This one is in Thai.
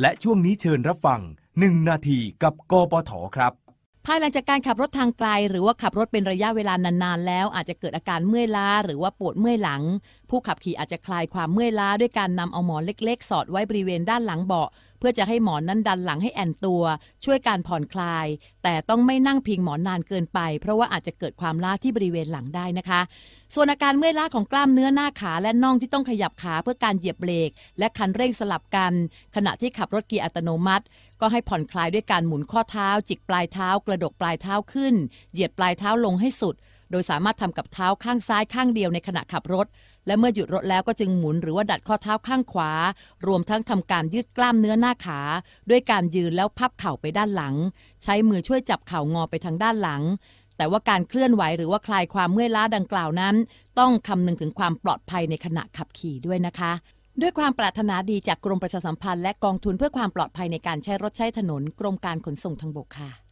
และช่วงนี้เชิญรับฟัง 1 นาทีกับกปทครับ ภายหลังจากการขับรถทางไกลหรือว่าขับรถเป็นระยะเวลานานๆแล้วอาจจะเกิดอาการเมื่อยล้าหรือว่าปวดเมื่อยหลัง ผู้ขับขี่อาจจะคลายความเมื่อยล้าด้วยการนำเอาหมอนเล็กๆ สอดไว้บริเวณด้านหลังเบาะเพื่อจะให้หมอนนั้นดันหลังให้แอนตัว ช่วยการผ่อนคลาย แต่ต้องไม่นั่งพิงหมอนนานเกินไป เพราะว่าอาจจะเกิดความล้าที่บริเวณหลังได้นะคะ ส่วนอาการเมื่อยล้าของกล้ามเนื้อหน้าขาและน่องที่ต้องขยับขาเพื่อการเหยียบเบรก และคันเร่งสลับกัน ขณะที่ขับรถเกียร์อัตโนมัติ ก็ให้ผ่อนคลายด้วยการหมุนข้อเท้า จิกปลายเท้ากระดกปลายเท้าขึ้น เหยียดปลายเท้าลงให้สุดโดยสามารถทำกับเท้าข้างซ้ายข้างเดียวในขณะขับรถ และเมื่อหยุดรถแล้วก็จึงหมุน หรือว่าดัดข้อเท้าข้างขวา รวมทั้งทำการยืดกล้ามเนื้อหน้าขา ด้วยการยืนแล้วพับเข่าไปด้านหลัง ใช้มือช่วยจับเข่างอไปทางด้านหลัง แต่ว่าการเคลื่อนไหวหรือว่าคลายความเมื่อยล้าดังกล่าวนั้น ต้องคำนึงถึงความปลอดภัยในขณะขับขี่ด้วยนะคะ ด้วยความปรารถนาดีจากกรมประชาสัมพันธ์ และกองทุนเพื่อความปลอดภัยในการใช้รถใช้ถนน กรมการขนส่งทางบกค่ะ